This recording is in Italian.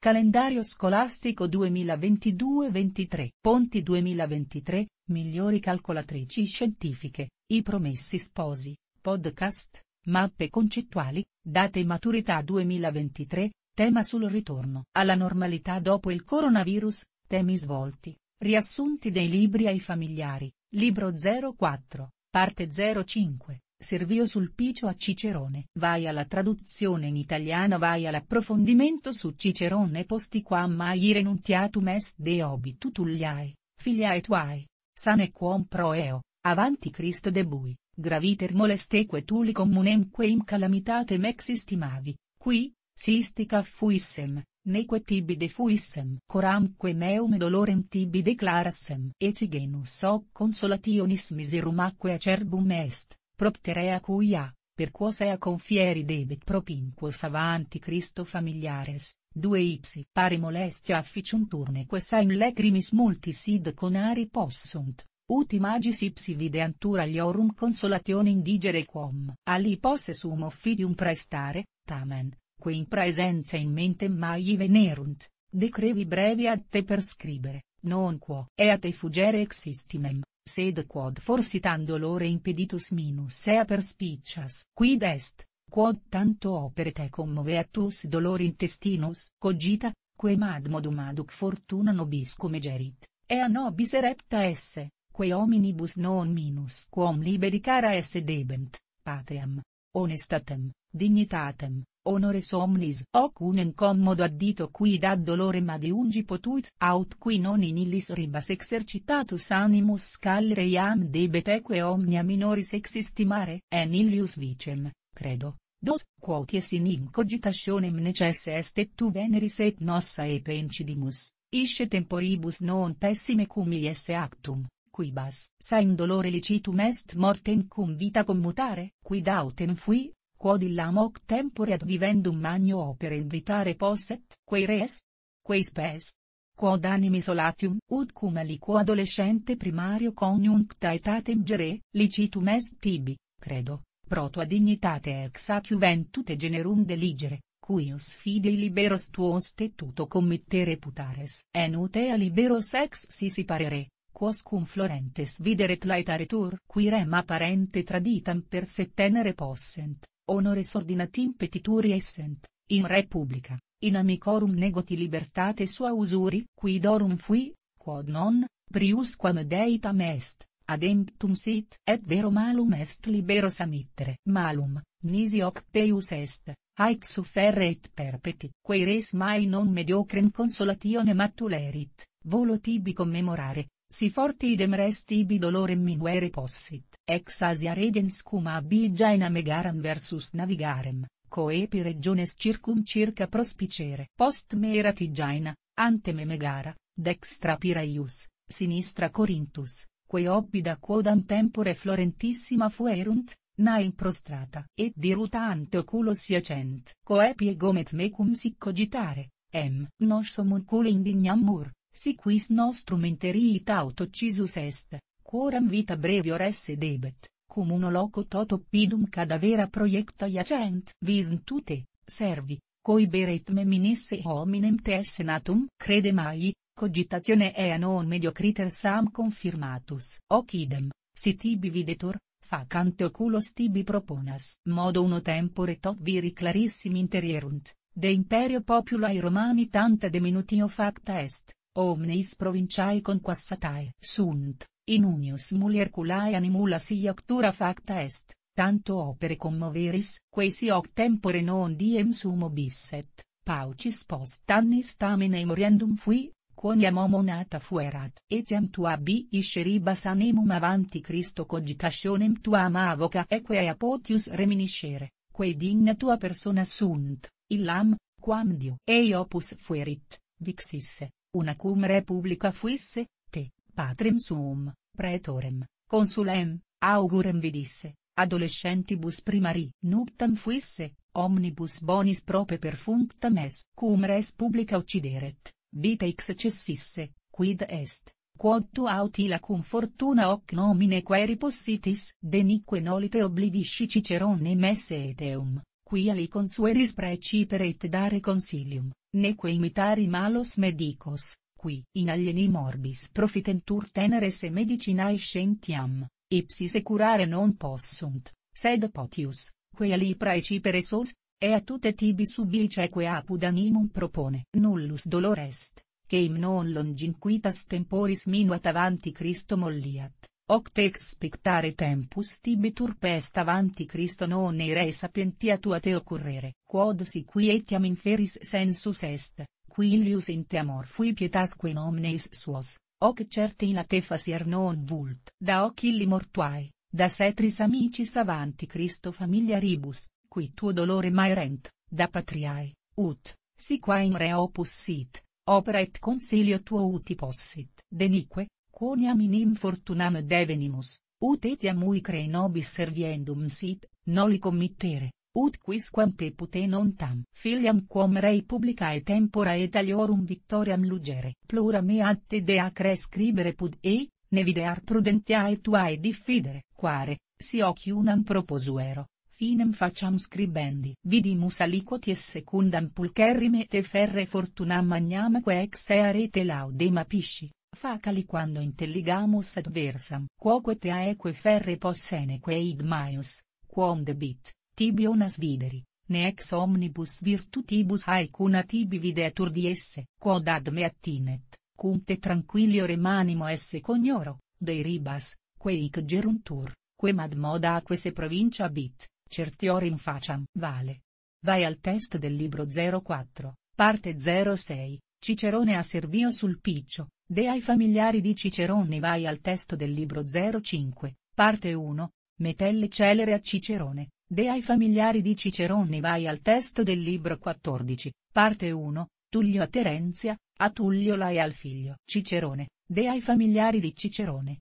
Calendario scolastico 2022-23 Ponti 2023, migliori calcolatrici scientifiche, i promessi sposi, podcast, mappe concettuali, date maturità 2023, tema sul ritorno alla normalità dopo il coronavirus, temi svolti, riassunti dei libri ai familiari, libro 04, parte 05. Servio Sulpicio a Cicerone. Vai alla traduzione in italiano vai all'approfondimento su Cicerone posti quam mai renuntiatum est de obi tuliae, filiae tuae, sane quom proeo, avanti Cristo debui, graviter molesteque tuli communemque in calamitate mexistimavi, qui, sistica fuissem, neque tibi defuissem, coramque meum dolorem tibi declarassem, etigenus hoc consolationis acque acerbum est Propterea cuia, perquosea confieri debet propinquos avanti Cristo familiares, due ipsi pari molestia afficiunturne quessa in lecrimis multi sid conari possunt, uti magis ipsi videantura iorum consolatione indigere quom ali posse sum offidium prestare, tamen, qui in presenza in mente mai venerunt, decrevi brevi ad te per scribere, non quo, e a te fugere existimem, sed quod forsitando lore impeditus minus ea perspicias, quid est, quod tanto opere te commoveatus dolor intestinus, cogita, que modum aduc fortuna nobis come gerit, ea nobis erepta esse, quae hominibus non minus quom liberi cara esse debent, patriam, honestatem, dignitatem, Onore somnis hoc un incommodo addito qui da dolore ma di ungi potuit aut qui non in illis ribas exercitatus animus scalere iam debeteque omnia minoris existimare, en illius vicem, credo, Dos, quoties in incogitationem necesse est et tu veneris et nossa e pencidimus, isce temporibus non pessime cum iesse actum, quibas, sa in dolore licitum est mortem cum vita commutare, quid autem fui, quod illam hoc tempore ad vivendum magno opere invitare posset, quei res? Quei spes? Quod animi solatium, ut cum aliquo adolescente primario coniuncta etatem gere, licitum est tibi, credo, proto a dignitate ex ac juventute generum deligere, cuius fidei liberos tuo stetuto committere putares, enutea a liberos ex sisi parere, quos cum florentes videret laetare tur, qui rem apparente traditam per settenere possent, honores ordinat petituri essent, in repubblica, in amicorum negoti libertate sua usuri, quidorum fui, quod non, priusquam deitam est, ademptum sit, et vero malum est libero samittere. Malum, nisi hoc peius est, haec sufferre et perpeti, quae res mai non mediocrem consolatione matulerit, volo tibi commemorare, si forti idem rest ibi dolorem minuere possit, ex Asia regens cum ab megaram versus navigarem, coepi regiones circum circa prospicere. Post me eratigiaina, ante me megara, dextra Piraius, sinistra Corintus, quae oppida quodam tempore florentissima fuerunt, nae prostrata, et diruta ante oculo siacent. Coepi egomet mecum sic cogitare, em, nos indignam mur si quis nostrum enterit autocisus est, quoram vita brevior esse debet, cum uno loco tot oppidum cadavera proiecta iacent visn tute, servi, coibere et meminesse hominem te esse natum, crede mai, cogitatione ea non mediocriter sam confirmatus, hoc idem, si tibi videtur, facante oculos tibi proponas, modo uno tempore tot viri clarissimi interierunt, de imperio populae Romani tanta deminutio facta est, omnes provinciae conquassatae sunt, in unius mulierculae animula si octura facta est, tanto opere commoveris, quae si hoc tempore non diem sumo bisset, paucis post annis stamine moriendum fui, quoniam homonata fuerat, etiam tua bi isceribas animum avanti Cristo cogitationem tua mavoca equea apotius reminiscere, quei digna tua persona sunt, illam, quam Dio ei opus fuerit, vixisse, una cum republica fuisse, te, patrem suum, praetorem, consulem, augurem vi disse, adolescentibus primari nuptam fuisse, omnibus bonis prope perfunctam es, cum res publica uccideret, vita excessisse, quid est, quod tu autila cum fortuna hoc nomine queri possitis, denique nolite oblivisci Cicerone messe eteum, quia li consueris precipere et dare consilium, neque imitari malos medicos, qui in alieni morbis profitentur teneres e medicinae scientiam, ipsi curare non possunt, sed potius, quea libra cipere sos, e a tutte tibi subice que apud animum propone. Nullus dolorest, che im non longinquitas temporis minuat avanti Christo molliat, Octe expectare tempus tibitur pestavanti Cristo non irei sapientia tua te occorrere, quod si qui etiam inferis sensus est, quilius in te amor fui pietasque nomneis suos, hoc certi in te fasier non vult, da hoc illi mortuai, da setris amicis avanti Cristo familia ribus, qui tuo dolore mai rent, da patriae, ut, si qua in re opus sit, opera et consilio tuo uti possit, denique, Coniam in infortunam devenimus, ut etiam uicre nobis serviendum sit, noli committere, ut quisquam te pute non tam. Filiam quam rei publica e tempora et aliorum victoriam lugere. Plura me ad te dea cre scribere pud e, ne videar prudentiae tuae diffidere. Quare, si occhiunam proposuero, finem facciam scribendi. Vidimus aliquoti e secundam pulcherrime te ferre fortunam magnamaque ex earete laudema pisci. Facali quando intelligamus adversam, quoque aeque ferre posseneque id maius, quom debit, tibionas videri, ne ex omnibus virtutibus haecuna tibi videatur di esse, quod ad me attinet, cum te tranquillio remanimo esse cognoro, dei ribas, queic geruntur, quem ad moda aque se provincia bit, certiorim faciam, vale. Vai al test del libro 04, parte 06, Cicerone a Servio sul Piccio, De ai familiari di Cicerone vai al testo del libro 05, parte 1, Metelle celere a Cicerone, De ai familiari di Cicerone vai al testo del libro 14, parte 1, Tullio a Terenzia, a Tullio la e al figlio Cicerone, De ai familiari di Cicerone,